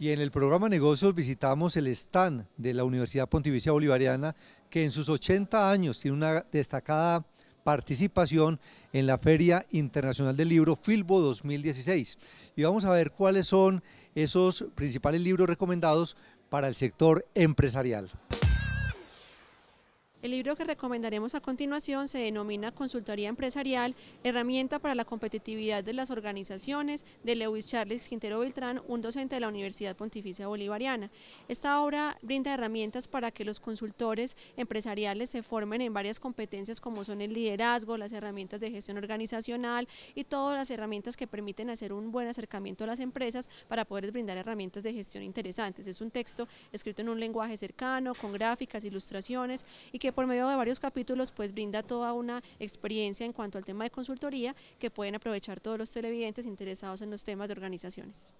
Y en el programa Negocios visitamos el stand de la Universidad Pontificia Bolivariana, que en sus 80 años tiene una destacada participación en la Feria Internacional del Libro Filbo 2016. Y vamos a ver cuáles son esos principales libros recomendados para el sector empresarial. El libro que recomendaremos a continuación se denomina Consultoría Empresarial, herramienta para la competitividad de las organizaciones, de Lewis Charles Quintero Beltrán, un docente de la Universidad Pontificia Bolivariana. Esta obra brinda herramientas para que los consultores empresariales se formen en varias competencias como son el liderazgo, las herramientas de gestión organizacional y todas las herramientas que permiten hacer un buen acercamiento a las empresas para poder brindar herramientas de gestión interesantes. Es un texto escrito en un lenguaje cercano, con gráficas, ilustraciones y que por medio de varios capítulos pues brinda toda una experiencia en cuanto al tema de consultoría que pueden aprovechar todos los televidentes interesados en los temas de organizaciones.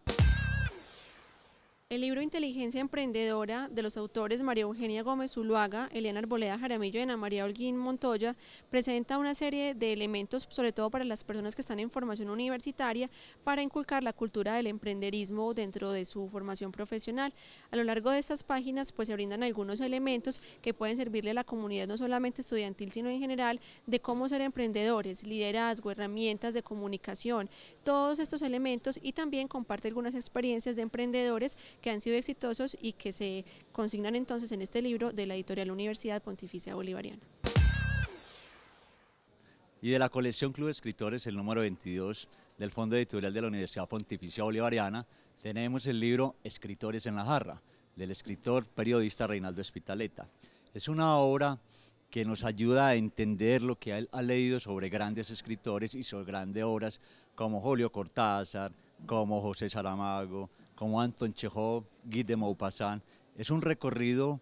El libro Inteligencia Emprendedora de los autores María Eugenia Gómez Zuluaga, Eliana Arboleda Jaramillo y Ana María Holguín Montoya presenta una serie de elementos, sobre todo para las personas que están en formación universitaria, para inculcar la cultura del emprenderismo dentro de su formación profesional. A lo largo de estas páginas pues se brindan algunos elementos que pueden servirle a la comunidad no solamente estudiantil sino en general de cómo ser emprendedores, liderazgo, herramientas de comunicación, todos estos elementos y también comparte algunas experiencias de emprendedores que han sido exitosos y que se consignan entonces en este libro de la editorial Universidad Pontificia Bolivariana. Y de la colección Club de Escritores, el número 22 del Fondo Editorial de la Universidad Pontificia Bolivariana, tenemos el libro Escritores en la Jarra, del escritor periodista Reinaldo Espitaleta. Es una obra que nos ayuda a entender lo que ha leído sobre grandes escritores y sobre grandes obras como Julio Cortázar, como José Saramago, como Anton Chejov, Guy de Maupassant. Es un recorrido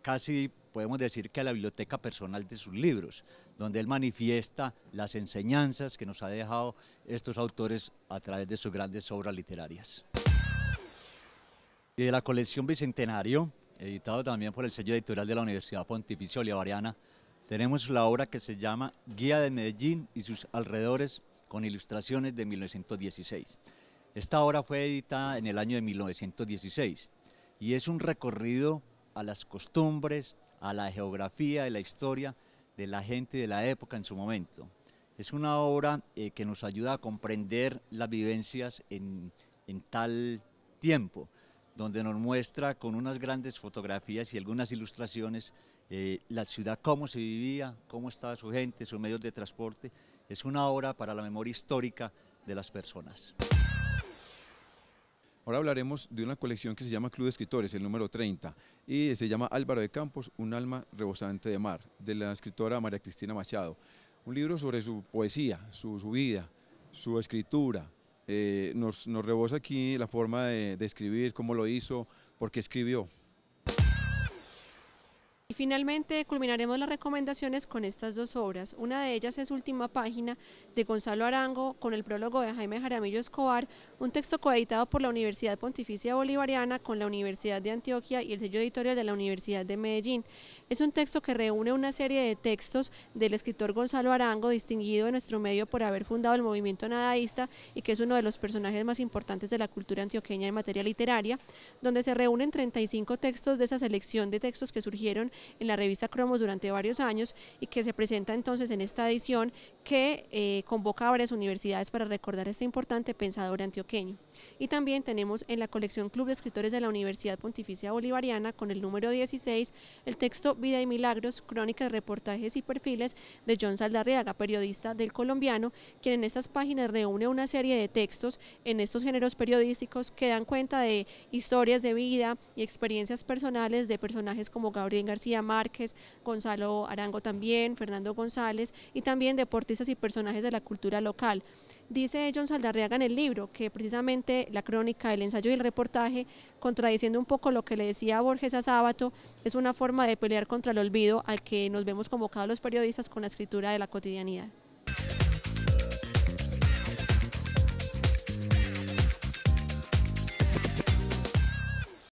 casi, podemos decir, que a la biblioteca personal de sus libros, donde él manifiesta las enseñanzas que nos ha dejado estos autores a través de sus grandes obras literarias. Y de la colección Bicentenario, editado también por el sello editorial de la Universidad Pontificia Bolivariana, tenemos la obra que se llama Guía de Medellín y sus alrededores con ilustraciones de 1916. Esta obra fue editada en el año de 1916 y es un recorrido a las costumbres, a la geografía, y la historia de la gente de la época en su momento. Es una obra eh, que nos ayuda a comprender las vivencias en, tal tiempo, donde nos muestra con unas grandes fotografías y algunas ilustraciones eh, la ciudad, cómo se vivía, cómo estaba su gente, sus medios de transporte. Es una obra para la memoria histórica de las personas. Ahora hablaremos de una colección que se llama Club de Escritores, el número 30, y se llama Álvaro de Campos, un alma rebosante de mar, de la escritora María Cristina Machado. Un libro sobre su poesía, su, vida, su escritura. Eh, nos, rebosa aquí la forma de, de escribir, cómo lo hizo, por qué escribió finalmente culminaremos las recomendaciones con estas dos obras. Una de ellas es Última Página de Gonzalo Arango con el prólogo de Jaime Jaramillo Escobar, un texto coeditado por la Universidad Pontificia Bolivariana con la Universidad de Antioquia y el sello editorial de la Universidad de Medellín. Es un texto que reúne una serie de textos del escritor Gonzalo Arango, distinguido en nuestro medio por haber fundado el movimiento nadaísta y que es uno de los personajes más importantes de la cultura antioqueña en materia literaria, donde se reúnen 35 textos de esa selección de textos que surgieron en la revista Cromos durante varios años y que se presenta entonces en esta edición que eh, convoca a varias universidades para recordar a este importante pensador antioqueño. Y también tenemos en la colección Club de Escritores de la Universidad Pontificia Bolivariana con el número 16 el texto Vida y Milagros, Crónicas, Reportajes y Perfiles de John Saldarriaga, periodista del colombiano, quien en estas páginas reúne una serie de textos en estos géneros periodísticos que dan cuenta de historias de vida y experiencias personales de personajes como Gabriel García Márquez, Gonzalo Arango también, Fernando González y también deportistas y personajes de la cultura local. Dice John Saldarriaga en el libro que precisamente la crónica, el ensayo y el reportaje, contradiciendo un poco lo que le decía Borges a Sábato, es una forma de pelear contra el olvido al que nos vemos convocados los periodistas con la escritura de la cotidianidad.